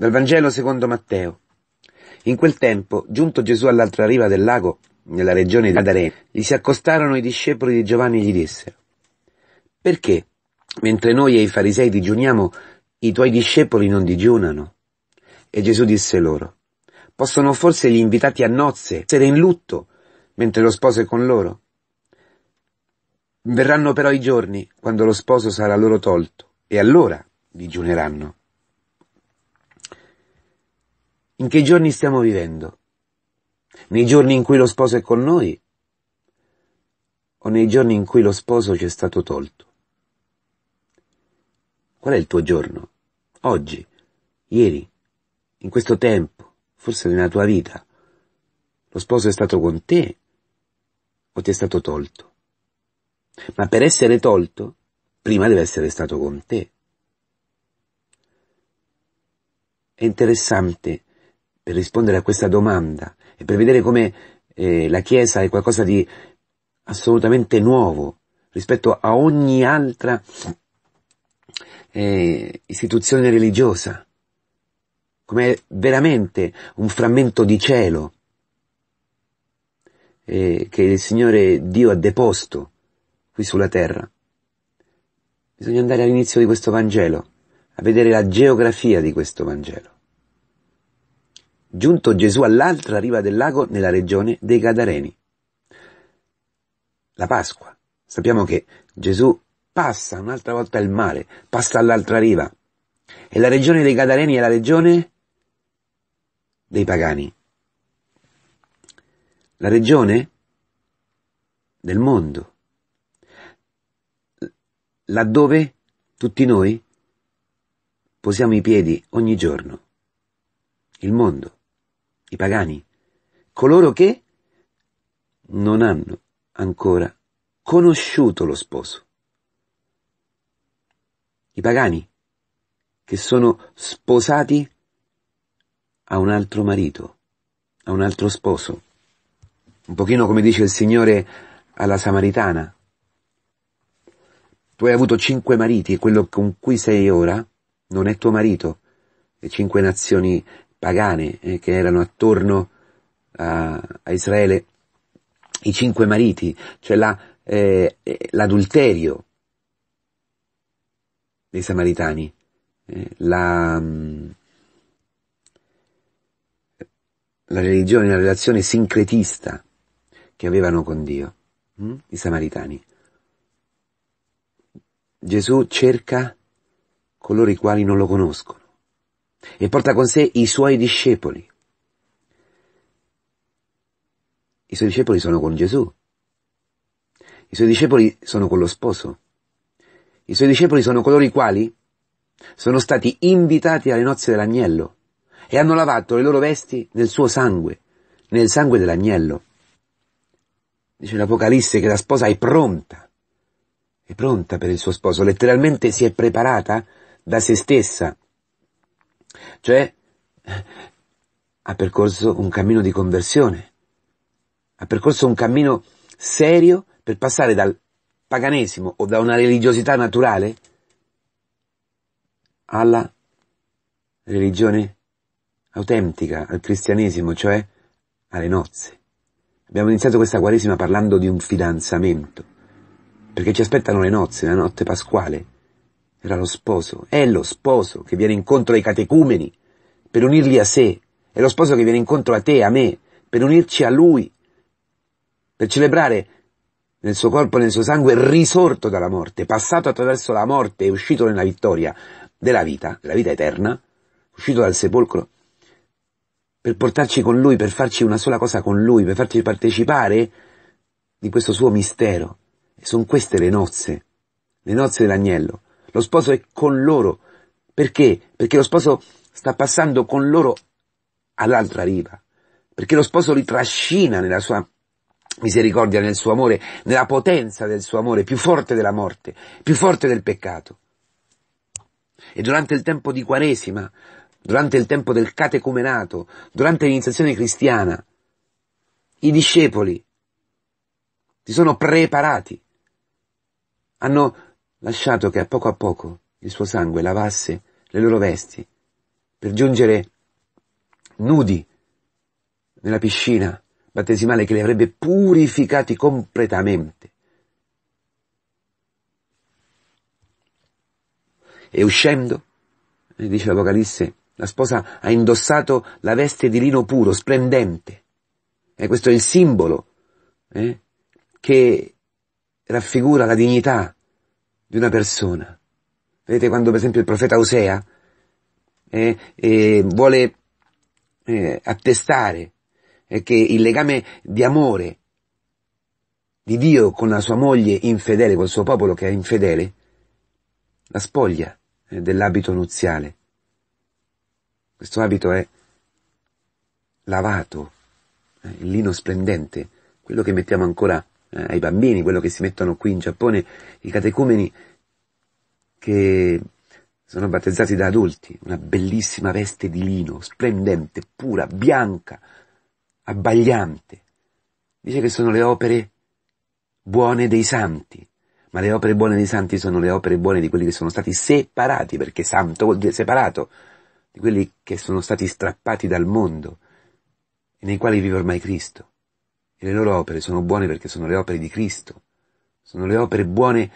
Dal Vangelo secondo Matteo. In quel tempo, giunto Gesù all'altra riva del lago, nella regione di Gadarene, gli si accostarono i discepoli di Giovanni e gli dissero, Perché, mentre noi e i farisei digiuniamo, i tuoi discepoli non digiunano? E Gesù disse loro, Possono forse gli invitati a nozze essere in lutto, mentre lo sposo è con loro? Verranno però i giorni quando lo sposo sarà loro tolto, e allora digiuneranno. In che giorni stiamo vivendo? Nei giorni in cui lo sposo è con noi o nei giorni in cui lo sposo ci è stato tolto? Qual è il tuo giorno? Oggi? Ieri? In questo tempo? Forse nella tua vita? Lo sposo è stato con te o ti è stato tolto? Ma per essere tolto, prima deve essere stato con te. È interessante per rispondere a questa domanda e per vedere come eh, la Chiesa è qualcosa di assolutamente nuovo rispetto a ogni altra eh, istituzione religiosa, come è veramente un frammento di cielo eh, che il Signore Dio ha deposto qui sulla terra. Bisogna andare all'inizio di questo Vangelo, a vedere la geografia di questo Vangelo giunto Gesù all'altra riva del lago nella regione dei Gadareni. La Pasqua. Sappiamo che Gesù passa un'altra volta il mare, passa all'altra riva. E la regione dei Gadareni è la regione dei pagani. La regione del mondo. Laddove tutti noi posiamo i piedi ogni giorno. Il mondo i pagani, coloro che non hanno ancora conosciuto lo sposo. I pagani che sono sposati a un altro marito, a un altro sposo. Un pochino come dice il Signore alla Samaritana. Tu hai avuto cinque mariti e quello con cui sei ora non è tuo marito. Le cinque nazioni pagane eh, che erano attorno a, a, Israele, i cinque mariti, cioè la, eh, eh l'adulterio dei samaritani, eh, la, mm, la religione, la relazione sincretista che avevano con Dio, mm? i samaritani. Gesù cerca coloro i quali non lo conoscono e porta con sé i suoi discepoli. I suoi discepoli sono con Gesù. I suoi discepoli sono con lo sposo. I suoi discepoli sono coloro i quali sono stati invitati alle nozze dell'agnello e hanno lavato le loro vesti nel suo sangue, nel sangue dell'agnello. Dice l'Apocalisse che la sposa è pronta, è pronta per il suo sposo, letteralmente si è preparata da se stessa cioè, ha percorso un cammino di conversione, ha percorso un cammino serio per passare dal paganesimo o da una religiosità naturale alla religione autentica, al cristianesimo, cioè alle nozze. Abbiamo iniziato questa quaresima parlando di un fidanzamento, perché ci aspettano le nozze, la notte pasquale. Era lo sposo, è lo sposo che viene incontro ai catecumeni per unirli a sé, è lo sposo che viene incontro a te, a me, per unirci a lui, per celebrare nel suo corpo e nel suo sangue risorto dalla morte, passato attraverso la morte e uscito nella vittoria della vita, della vita eterna, uscito dal sepolcro, per portarci con lui, per farci una sola cosa con lui, per farci partecipare di questo suo mistero. E sono queste le nozze, le nozze dell'agnello. Lo sposo è con loro. Perché? Perché lo sposo sta passando con loro all'altra riva. Perché lo sposo li trascina nella sua misericordia, nel suo amore, nella potenza del suo amore, più forte della morte, più forte del peccato. E durante il tempo di Quaresima, durante il tempo del catecumenato, durante l'iniziazione cristiana, i discepoli si sono preparati, hanno lasciato che a poco a poco il suo sangue lavasse le loro vesti, per giungere nudi nella piscina battesimale che li avrebbe purificati completamente. E uscendo, eh, dice l'Apocalisse, la sposa ha indossato la veste di lino puro, splendente. E questo è il simbolo eh, che raffigura la dignità di una persona. Vedete quando per esempio il profeta Osea eh, eh, vuole eh, attestare eh, che il legame di amore di Dio con la sua moglie infedele, col suo popolo che è infedele, la spoglia eh, dell'abito nuziale. Questo abito è lavato, eh, il lino splendente, quello che mettiamo ancora eh, ai bambini, quello che si mettono qui in Giappone, i catecumeni che sono battezzati da adulti, una bellissima veste di lino, splendente, pura, bianca, abbagliante. Dice che sono le opere buone dei santi, ma le opere buone dei santi sono le opere buone di quelli che sono stati separati, perché santo vuol dire separato, di quelli che sono stati strappati dal mondo e nei quali vive ormai Cristo. E le loro opere sono buone perché sono le opere di Cristo, sono le opere buone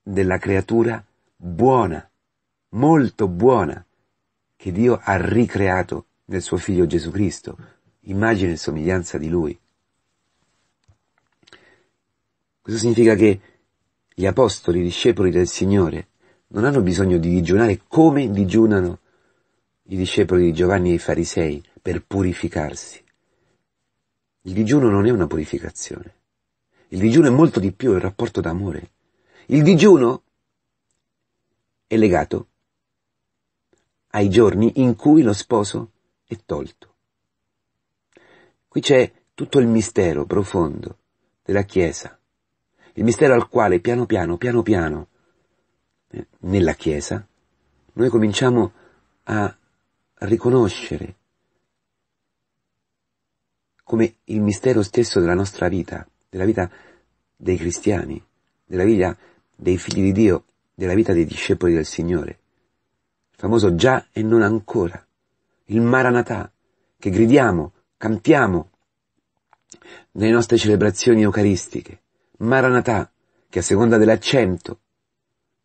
della creatura buona, molto buona, che Dio ha ricreato nel suo figlio Gesù Cristo, immagine e somiglianza di lui. Questo significa che gli apostoli, i discepoli del Signore, non hanno bisogno di digiunare come digiunano i discepoli di Giovanni e i farisei per purificarsi. Il digiuno non è una purificazione. Il digiuno è molto di più, è un rapporto d'amore. Il digiuno è legato ai giorni in cui lo sposo è tolto. Qui c'è tutto il mistero profondo della Chiesa, il mistero al quale piano piano, piano piano, eh, nella Chiesa, noi cominciamo a riconoscere come il mistero stesso della nostra vita, della vita dei cristiani, della vita dei figli di Dio, della vita dei discepoli del Signore. Il famoso già e non ancora, il Maranatà, che gridiamo, cantiamo nelle nostre celebrazioni eucaristiche. Maranatà, che a seconda dell'accento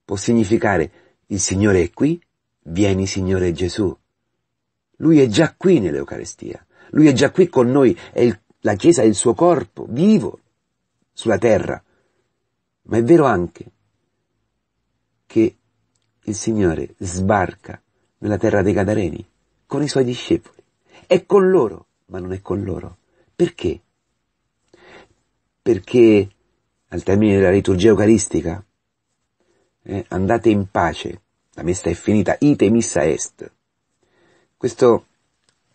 può significare il Signore è qui, vieni Signore Gesù. Lui è già qui nell'Eucarestia. Lui è già qui con noi, il, la Chiesa è il suo corpo, vivo, sulla terra. Ma è vero anche che il Signore sbarca nella terra dei Gadareni con i suoi discepoli. È con loro, ma non è con loro. Perché? Perché al termine della liturgia eucaristica eh, andate in pace, la messa è finita, ite missa est. Questo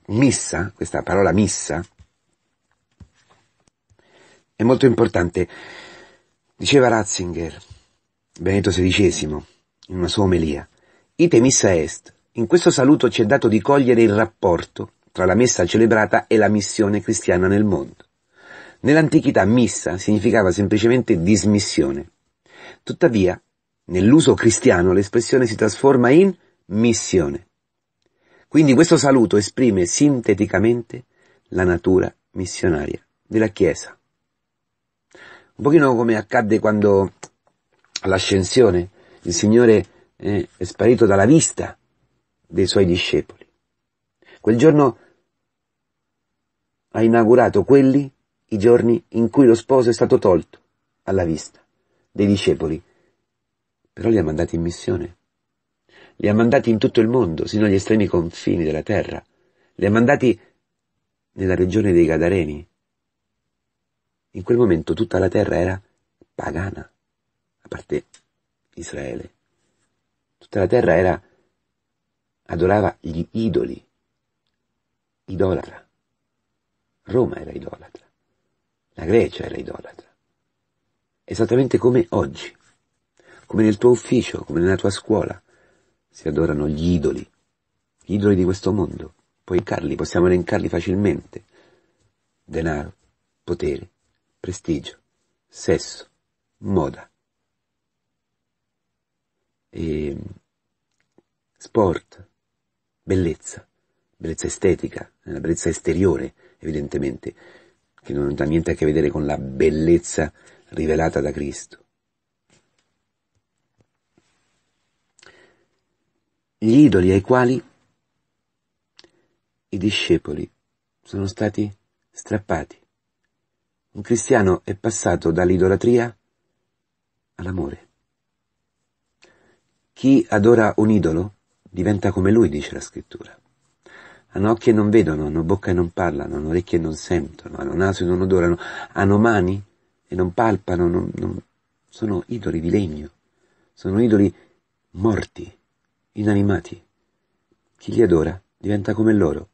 missa, questa parola missa, è molto importante. Diceva Ratzinger, Benedetto XVI, in una sua omelia, ite missa est. In questo saluto ci è dato di cogliere il rapporto tra la messa celebrata e la missione cristiana nel mondo. Nell'antichità missa significava semplicemente dismissione. Tuttavia, nell'uso cristiano l'espressione si trasforma in missione. Quindi questo saluto esprime sinteticamente la natura missionaria della Chiesa. Un pochino come accadde quando all'ascensione il Signore eh, è sparito dalla vista dei suoi discepoli. Quel giorno ha inaugurato quelli i giorni in cui lo sposo è stato tolto alla vista dei discepoli, però li ha mandati in missione li ha mandati in tutto il mondo, sino agli estremi confini della terra, li ha mandati nella regione dei Gadareni. In quel momento tutta la terra era pagana, a parte Israele. Tutta la terra era adorava gli idoli, idolatra. Roma era idolatra, la Grecia era idolatra. Esattamente come oggi, come nel tuo ufficio, come nella tua scuola, si adorano gli idoli, gli idoli di questo mondo. Poi carli, possiamo elencarli facilmente. Denaro, potere, prestigio, sesso, moda, e sport, bellezza, bellezza estetica, la bellezza esteriore evidentemente, che non ha niente a che vedere con la bellezza rivelata da Cristo. gli idoli ai quali i discepoli sono stati strappati. Un cristiano è passato dall'idolatria all'amore. Chi adora un idolo diventa come lui, dice la scrittura. Hanno occhi e non vedono, hanno bocca e non parlano, hanno orecchie e non sentono, hanno naso e non odorano, hanno mani e non palpano, non, non... sono idoli di legno, sono idoli morti inanimati. Chi li adora diventa come loro.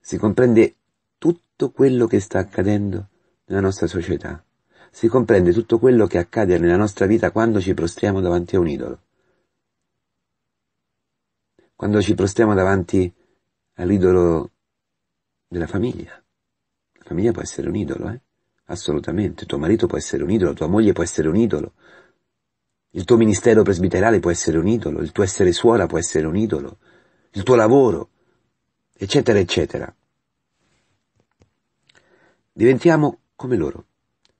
Si comprende tutto quello che sta accadendo nella nostra società. Si comprende tutto quello che accade nella nostra vita quando ci prostriamo davanti a un idolo. Quando ci prostriamo davanti all'idolo della famiglia. La famiglia può essere un idolo, eh? Assolutamente. Tuo marito può essere un idolo, tua moglie può essere un idolo, il tuo ministero presbiterale può essere un idolo, il tuo essere suora può essere un idolo, il tuo lavoro, eccetera, eccetera. Diventiamo come loro,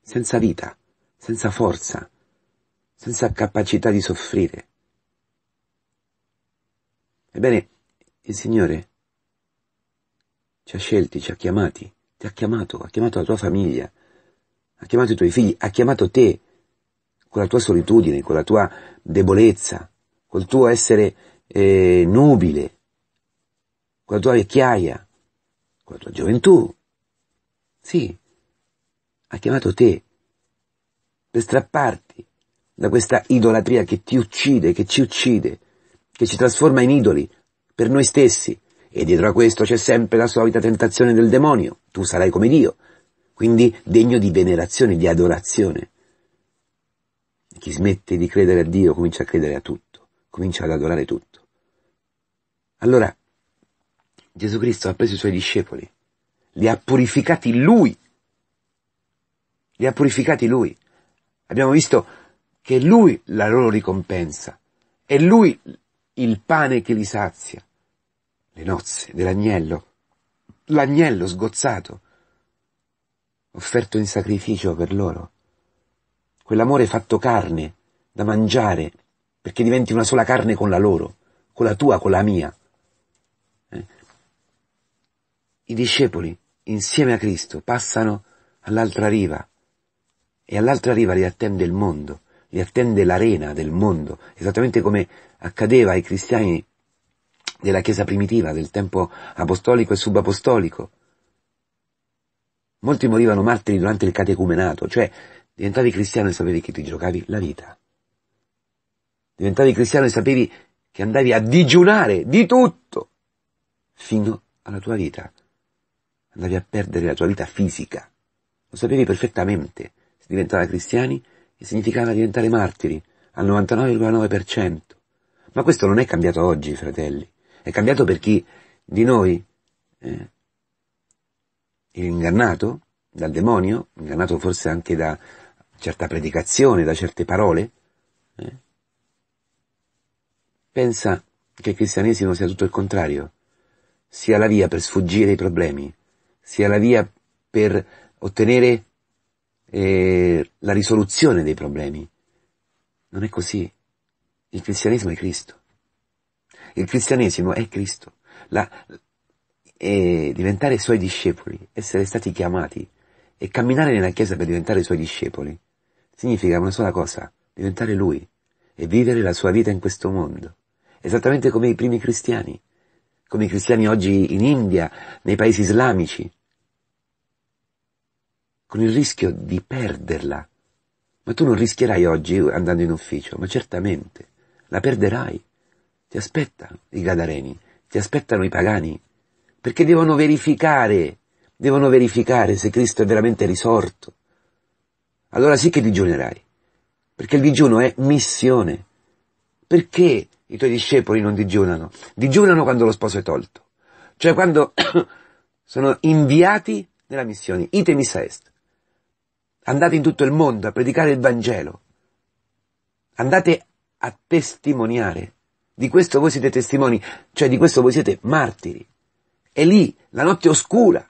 senza vita, senza forza, senza capacità di soffrire. Ebbene, il Signore ci ha scelti, ci ha chiamati, ti ha chiamato, ha chiamato la tua famiglia, ha chiamato i tuoi figli, ha chiamato te con la tua solitudine, con la tua debolezza, col tuo essere eh, nubile, con la tua vecchiaia, con la tua gioventù. Sì, ha chiamato te per strapparti da questa idolatria che ti uccide, che ci uccide, che ci trasforma in idoli per noi stessi. E dietro a questo c'è sempre la solita tentazione del demonio. Tu sarai come Dio, quindi degno di venerazione, di adorazione. Chi smette di credere a Dio comincia a credere a tutto, comincia ad adorare tutto. Allora Gesù Cristo ha preso i suoi discepoli, li ha purificati lui, li ha purificati lui. Abbiamo visto che è lui la loro ricompensa, è lui il pane che li sazia, le nozze dell'agnello, l'agnello sgozzato, offerto in sacrificio per loro quell'amore fatto carne, da mangiare, perché diventi una sola carne con la loro, con la tua, con la mia. Eh? I discepoli, insieme a Cristo, passano all'altra riva e all'altra riva li attende il mondo, li attende l'arena del mondo, esattamente come accadeva ai cristiani della Chiesa primitiva, del tempo apostolico e subapostolico. Molti morivano martiri durante il catecumenato, cioè Diventavi cristiano e sapevi che ti giocavi la vita. Diventavi cristiano e sapevi che andavi a digiunare di tutto fino alla tua vita. Andavi a perdere la tua vita fisica. Lo sapevi perfettamente. Se diventava cristiani significava diventare martiri al 99,9%. Ma questo non è cambiato oggi, fratelli. È cambiato per chi di noi eh, è ingannato dal demonio, ingannato forse anche da, certa predicazione, da certe parole? Eh? Pensa che il cristianesimo sia tutto il contrario, sia la via per sfuggire ai problemi, sia la via per ottenere eh, la risoluzione dei problemi. Non è così. Il cristianesimo è Cristo. Il cristianesimo è Cristo. La, eh, diventare suoi discepoli, essere stati chiamati e camminare nella Chiesa per diventare i suoi discepoli significa una sola cosa, diventare Lui e vivere la sua vita in questo mondo, esattamente come i primi cristiani, come i cristiani oggi in India, nei paesi islamici, con il rischio di perderla. Ma tu non rischierai oggi andando in ufficio, ma certamente la perderai. Ti aspettano i gadareni, ti aspettano i pagani, perché devono verificare Devono verificare se Cristo è veramente risorto. Allora sì che digiunerai, perché il digiuno è missione. Perché i tuoi discepoli non digiunano? Digiunano quando lo sposo è tolto, cioè quando sono inviati nella missione, ite missa est. Andate in tutto il mondo a predicare il Vangelo. Andate a testimoniare. Di questo voi siete testimoni, cioè di questo voi siete martiri. E lì, la notte oscura,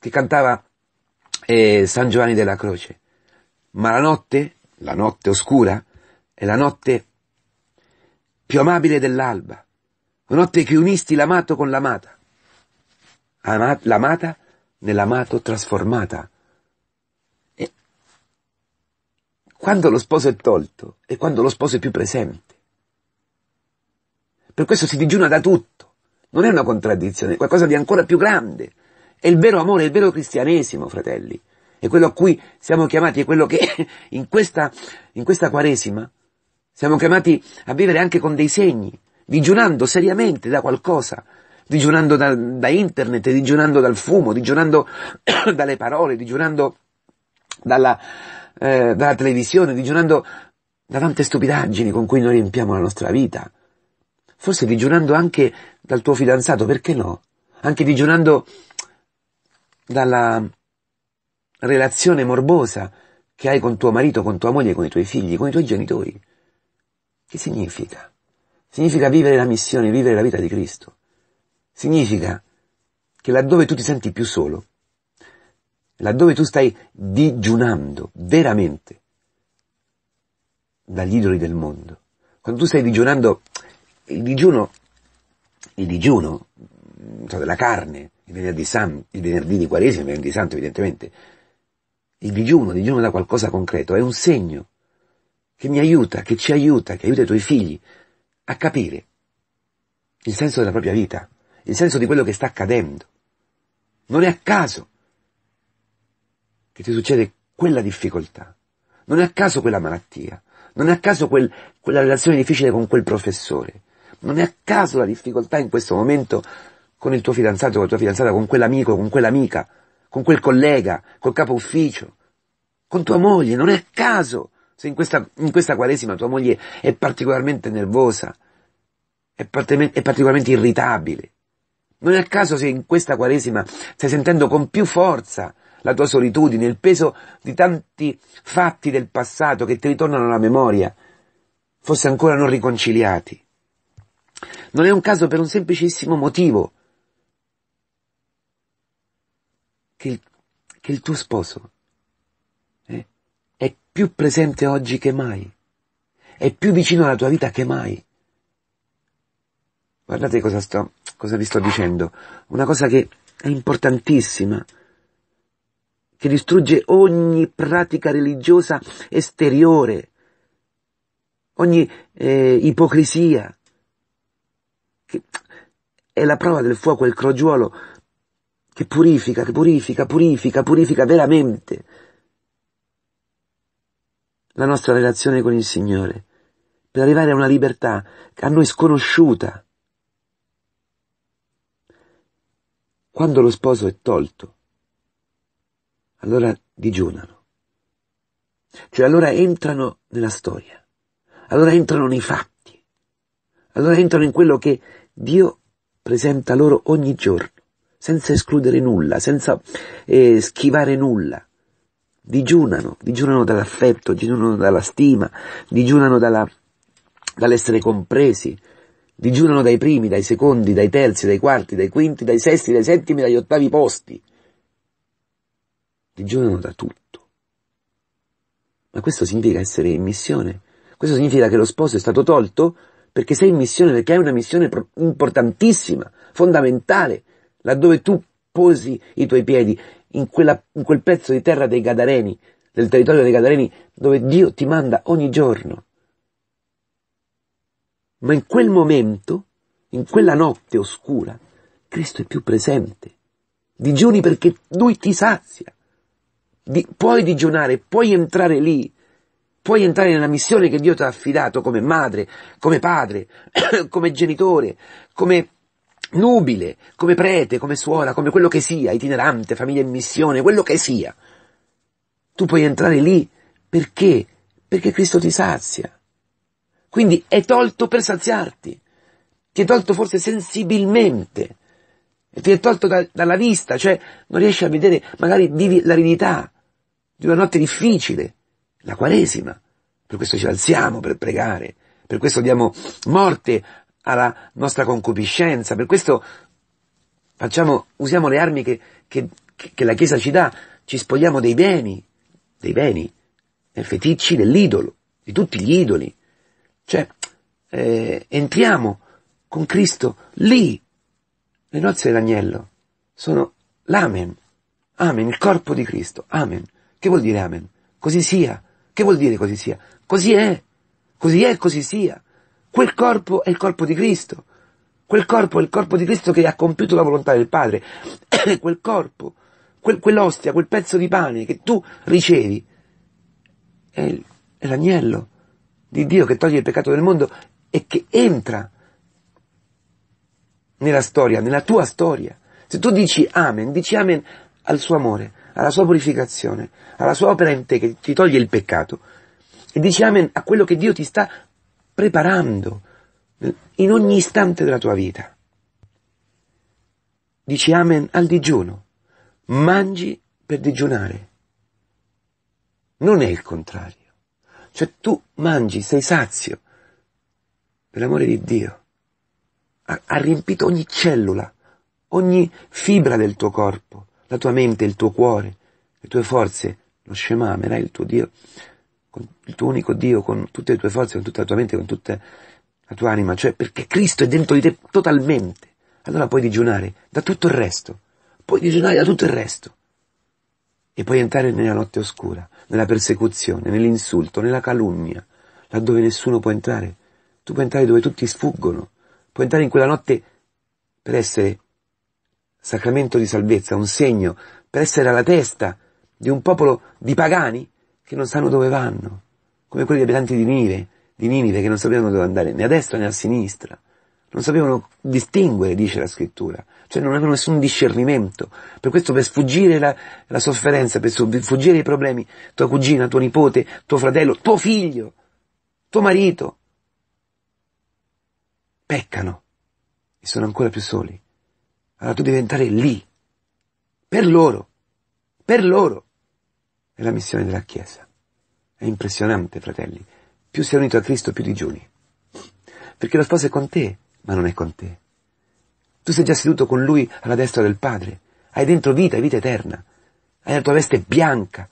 che cantava eh, San Giovanni della Croce. Ma la notte, la notte oscura, è la notte più amabile dell'alba, la notte che unisti l'amato con l'amata, l'amata nell'amato trasformata. E quando lo sposo è tolto e quando lo sposo è più presente. Per questo si digiuna da tutto. Non è una contraddizione, è qualcosa di ancora più grande, è il vero amore, è il vero cristianesimo, fratelli. È quello a cui siamo chiamati, è quello che in questa, in questa quaresima siamo chiamati a vivere anche con dei segni, digiunando seriamente da qualcosa, digiunando da, da internet, digiunando dal fumo, digiunando dalle parole, digiunando dalla, eh, dalla televisione, digiunando da tante stupidaggini con cui noi riempiamo la nostra vita. Forse digiunando anche dal tuo fidanzato, perché no? Anche digiunando dalla relazione morbosa che hai con tuo marito, con tua moglie, con i tuoi figli, con i tuoi genitori. Che significa? Significa vivere la missione, vivere la vita di Cristo. Significa che laddove tu ti senti più solo, laddove tu stai digiunando veramente dagli idoli del mondo, quando tu stai digiunando, il digiuno, il digiuno, cioè della carne, il venerdì, san, il venerdì di Quaresima, il venerdì santo evidentemente. Il digiuno, il digiuno da qualcosa concreto, è un segno che mi aiuta, che ci aiuta, che aiuta i tuoi figli a capire il senso della propria vita, il senso di quello che sta accadendo. Non è a caso che ti succede quella difficoltà, non è a caso quella malattia, non è a caso quel, quella relazione difficile con quel professore, non è a caso la difficoltà in questo momento con il tuo fidanzato, con la tua fidanzata, con quell'amico, con quell'amica, con quel collega, col capo ufficio, con tua moglie, non è a caso se in questa, in questa quaresima tua moglie è particolarmente nervosa, è, parte, è particolarmente irritabile. Non è a caso se in questa quaresima stai sentendo con più forza la tua solitudine, il peso di tanti fatti del passato che ti ritornano alla memoria, forse ancora non riconciliati. Non è un caso per un semplicissimo motivo. che, che il tuo sposo eh, è più presente oggi che mai, è più vicino alla tua vita che mai. Guardate cosa, sto, cosa vi sto dicendo, una cosa che è importantissima, che distrugge ogni pratica religiosa esteriore, ogni eh, ipocrisia, che è la prova del fuoco, il crogiuolo che purifica, che purifica, purifica, purifica veramente la nostra relazione con il Signore, per arrivare a una libertà a noi sconosciuta. Quando lo sposo è tolto, allora digiunano. Cioè allora entrano nella storia, allora entrano nei fatti, allora entrano in quello che Dio presenta loro ogni giorno senza escludere nulla, senza eh, schivare nulla. Digiunano, digiunano dall'affetto, digiunano dalla stima, digiunano dalla, dall'essere compresi, digiunano dai primi, dai secondi, dai terzi, dai quarti, dai quinti, dai sesti, dai settimi, dagli ottavi posti. Digiunano da tutto. Ma questo significa essere in missione? Questo significa che lo sposo è stato tolto? Perché sei in missione, perché hai una missione importantissima, fondamentale, laddove tu posi i tuoi piedi, in, quella, in quel pezzo di terra dei Gadareni, del territorio dei Gadareni, dove Dio ti manda ogni giorno. Ma in quel momento, in quella notte oscura, Cristo è più presente. Digiuni perché Lui ti sazia. Di, puoi digiunare, puoi entrare lì, puoi entrare nella missione che Dio ti ha affidato come madre, come padre, come genitore, come nubile, come prete, come suora, come quello che sia, itinerante, famiglia in missione, quello che sia. Tu puoi entrare lì perché? Perché Cristo ti sazia. Quindi è tolto per saziarti. Ti è tolto forse sensibilmente. Ti è tolto da, dalla vista, cioè non riesci a vedere, magari vivi l'aridità di una notte difficile, la quaresima. Per questo ci alziamo per pregare, per questo diamo morte alla nostra concupiscenza. Per questo facciamo, usiamo le armi che, che, che la Chiesa ci dà, ci spogliamo dei beni, dei beni, dei feticci dell'idolo, di tutti gli idoli. Cioè, eh, entriamo con Cristo lì. Le nozze dell'agnello sono l'amen, amen, il corpo di Cristo, amen. Che vuol dire amen? Così sia. Che vuol dire così sia? Così è. Così è e così sia. Quel corpo è il corpo di Cristo. Quel corpo è il corpo di Cristo che ha compiuto la volontà del Padre. quel corpo, quel, quell'ostia, quel pezzo di pane che tu ricevi, è, è l'agnello di Dio che toglie il peccato del mondo e che entra nella storia, nella tua storia. Se tu dici amen, dici amen al suo amore, alla sua purificazione, alla sua opera in te che ti toglie il peccato, e dici amen a quello che Dio ti sta preparando eh, in ogni istante della tua vita. Dici amen al digiuno, mangi per digiunare. Non è il contrario. Cioè tu mangi, sei sazio, per l'amore di Dio. Ha, ha riempito ogni cellula, ogni fibra del tuo corpo, la tua mente, il tuo cuore, le tue forze, lo Shema, amerai il tuo Dio con il tuo unico Dio, con tutte le tue forze, con tutta la tua mente, con tutta la tua anima, cioè perché Cristo è dentro di te totalmente. Allora puoi digiunare da tutto il resto, puoi digiunare da tutto il resto. E puoi entrare nella notte oscura, nella persecuzione, nell'insulto, nella calunnia, laddove nessuno può entrare. Tu puoi entrare dove tutti sfuggono, puoi entrare in quella notte per essere sacramento di salvezza, un segno, per essere alla testa di un popolo di pagani che non sanno dove vanno, come quelli abitanti di Nive, di Ninive che non sapevano dove andare, né a destra né a sinistra. Non sapevano distinguere, dice la scrittura, cioè non avevano nessun discernimento. Per questo per sfuggire la, la sofferenza, per sfuggire i problemi, tua cugina, tuo nipote, tuo fratello, tuo figlio, tuo marito, peccano e sono ancora più soli. Allora tu devi entrare lì, per loro, per loro. È la missione della Chiesa. È impressionante, fratelli. Più sei unito a Cristo, più digiuni. Perché lo sposo è con te, ma non è con te. Tu sei già seduto con Lui alla destra del Padre. Hai dentro vita e vita eterna. Hai la tua veste bianca.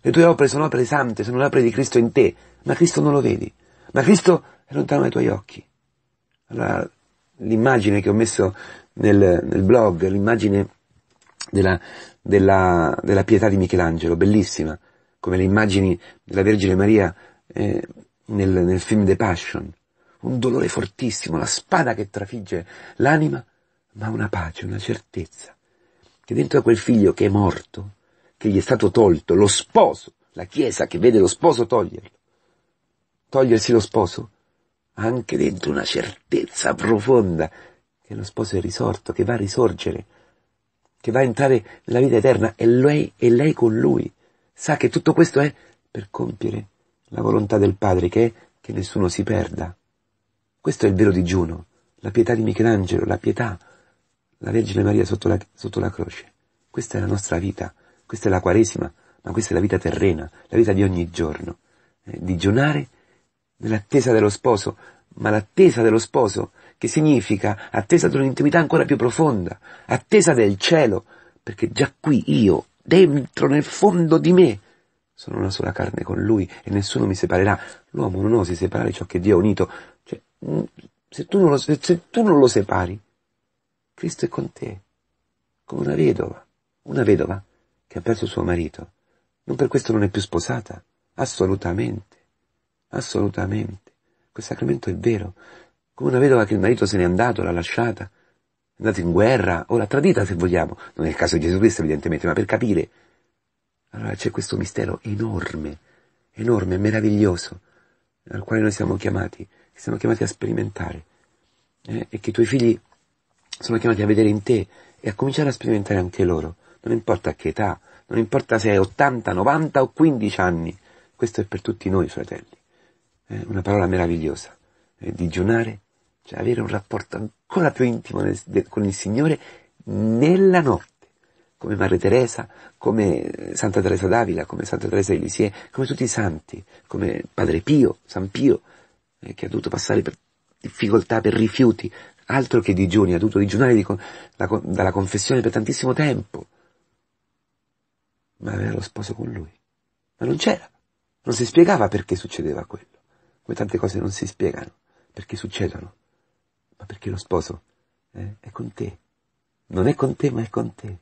Le tue opere sono opere sante, sono le opere di Cristo in te, ma Cristo non lo vedi. Ma Cristo è lontano dai tuoi occhi. Allora, l'immagine che ho messo nel, nel blog, l'immagine della, della, della pietà di Michelangelo, bellissima, come le immagini della Vergine Maria eh, nel, nel film The Passion. Un dolore fortissimo, la spada che trafigge l'anima, ma una pace, una certezza, che dentro a quel figlio che è morto, che gli è stato tolto, lo sposo, la Chiesa che vede lo sposo toglierlo, togliersi lo sposo, anche dentro una certezza profonda che lo sposo è risorto, che va a risorgere, che va a entrare nella vita eterna e lei, e lei con lui. Sa che tutto questo è per compiere la volontà del Padre che è che nessuno si perda. Questo è il vero digiuno, la pietà di Michelangelo, la pietà, la Vergine Maria sotto la, sotto la croce. Questa è la nostra vita, questa è la Quaresima, ma questa è la vita terrena, la vita di ogni giorno. Eh, digiunare nell'attesa dello sposo, ma l'attesa dello sposo che significa attesa di un'intimità ancora più profonda, attesa del cielo, perché già qui io, dentro, nel fondo di me, sono una sola carne con lui e nessuno mi separerà. L'uomo non osi separare ciò che Dio ha unito. Cioè, mm, se tu, non lo, se tu non lo separi, Cristo è con te, come una vedova, una vedova che ha perso suo marito. Non per questo non è più sposata, assolutamente, assolutamente. Quel sacramento è vero, come una vedova che il marito se n'è andato, l'ha lasciata, è andata in guerra o l'ha tradita se vogliamo, non è il caso di Gesù Cristo evidentemente, ma per capire. Allora c'è questo mistero enorme, enorme, meraviglioso, al quale noi siamo chiamati, che siamo chiamati a sperimentare, eh? e che i tuoi figli sono chiamati a vedere in te e a cominciare a sperimentare anche loro, non importa a che età, non importa se hai 80, 90 o 15 anni, questo è per tutti noi fratelli, eh? una parola meravigliosa, eh? digiunare cioè avere un rapporto ancora più intimo nel, de, con il Signore nella notte, come Maria Teresa, come Santa Teresa d'Avila, come Santa Teresa di Lisie, come tutti i santi, come Padre Pio, San Pio, eh, che ha dovuto passare per difficoltà, per rifiuti, altro che digiuni, ha dovuto digiunare di la, dalla confessione per tantissimo tempo, ma aveva lo sposo con lui, ma non c'era, non si spiegava perché succedeva quello, come tante cose non si spiegano, perché succedono ma perché lo sposo eh, è con te. Non è con te, ma è con te.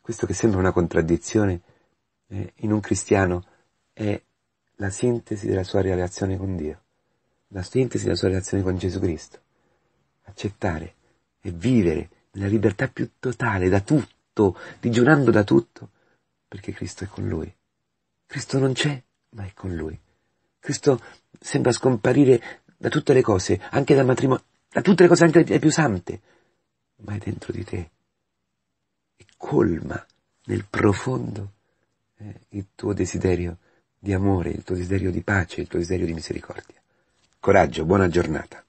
Questo che sembra una contraddizione eh, in un cristiano è la sintesi della sua relazione con Dio, la sintesi della sua relazione con Gesù Cristo. Accettare e vivere nella libertà più totale da tutto, digiunando da tutto, perché Cristo è con lui. Cristo non c'è, ma è con lui. Cristo sembra scomparire da tutte le cose, anche dal matrimonio da tutte le cose anche le più sante, ma è dentro di te e colma nel profondo eh, il tuo desiderio di amore, il tuo desiderio di pace, il tuo desiderio di misericordia. Coraggio, buona giornata.